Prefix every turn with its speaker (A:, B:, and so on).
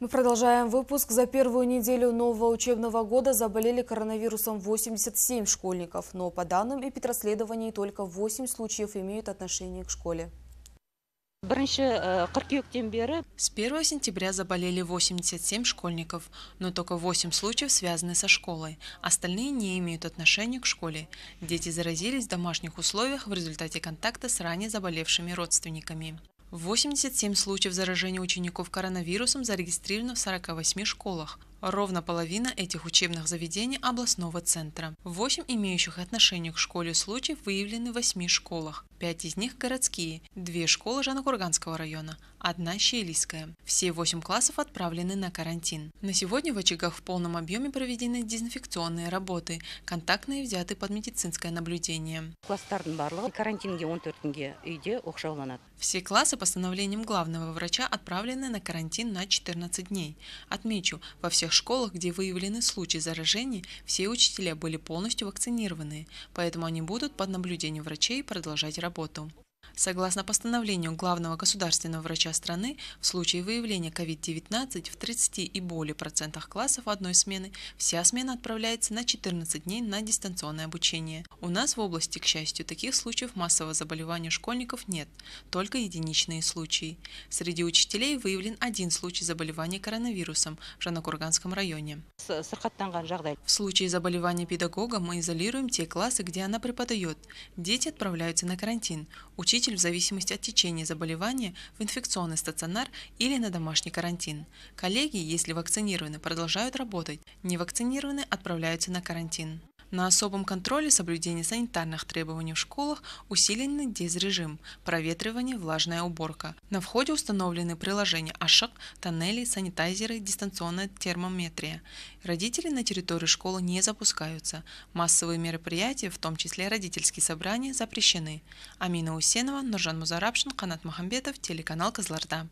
A: Мы продолжаем выпуск. За первую неделю нового учебного года заболели коронавирусом 87 школьников, но по данным эпидрасследований только 8 случаев имеют отношение к школе.
B: С 1 сентября заболели 87 школьников, но только 8 случаев связаны со школой. Остальные не имеют отношения к школе. Дети заразились в домашних условиях в результате контакта с ранее заболевшими родственниками. 87 случаев заражения учеников коронавирусом зарегистрировано в 48 школах. Ровно половина этих учебных заведений областного центра. 8 имеющих отношение к школе случаев выявлены в 8 школах. Пять из них городские, две школы Жанокурганского района, одна Щелийская. Все восемь классов отправлены на карантин. На сегодня в очагах в полном объеме проведены дезинфекционные работы, контактные взяты под медицинское наблюдение. Все классы постановлением главного врача отправлены на карантин на 14 дней. Отмечу, во всех школах, где выявлены случаи заражений, все учителя были полностью вакцинированы, поэтому они будут под наблюдением врачей продолжать работу. Irapuato. Согласно постановлению главного государственного врача страны, в случае выявления COVID-19 в 30 и более процентах классов одной смены вся смена отправляется на 14 дней на дистанционное обучение. У нас в области, к счастью, таких случаев массового заболевания школьников нет, только единичные случаи. Среди учителей выявлен один случай заболевания коронавирусом в Жанокурганском районе. В случае заболевания педагога мы изолируем те классы, где она преподает. Дети отправляются на карантин. Учитель учитель в зависимости от течения заболевания в инфекционный стационар или на домашний карантин. Коллеги, если вакцинированы, продолжают работать, не отправляются на карантин. На особом контроле соблюдение санитарных требований в школах усиленный дезрежим, проветривание, влажная уборка. На входе установлены приложения АШАК, тоннели, санитайзеры, дистанционная термометрия. Родители на территории школы не запускаются. Массовые мероприятия, в том числе родительские собрания, запрещены. Амина Усенова, Нуржан Музарабшин, Канат Махамбетов, телеканал Козларда.